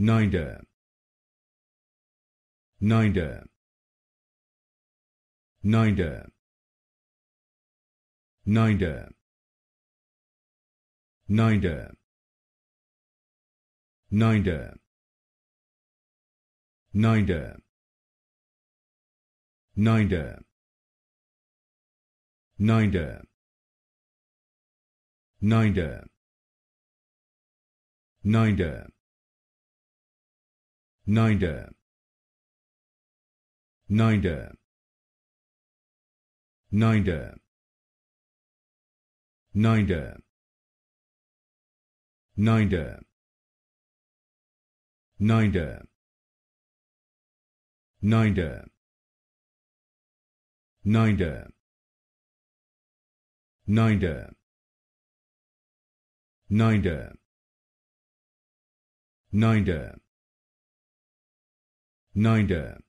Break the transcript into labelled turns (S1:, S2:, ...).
S1: Neunte. Neunte. Neunte. Neunte. Neunte. Neunte. Neunte. Neunte. Neunte. Neunte. Neunte. Neunte. Neunte. Neunte. Neunte. Neunte. Neunte. Neunte. Neunte. Neunte. Neunte. Neunte. Neunte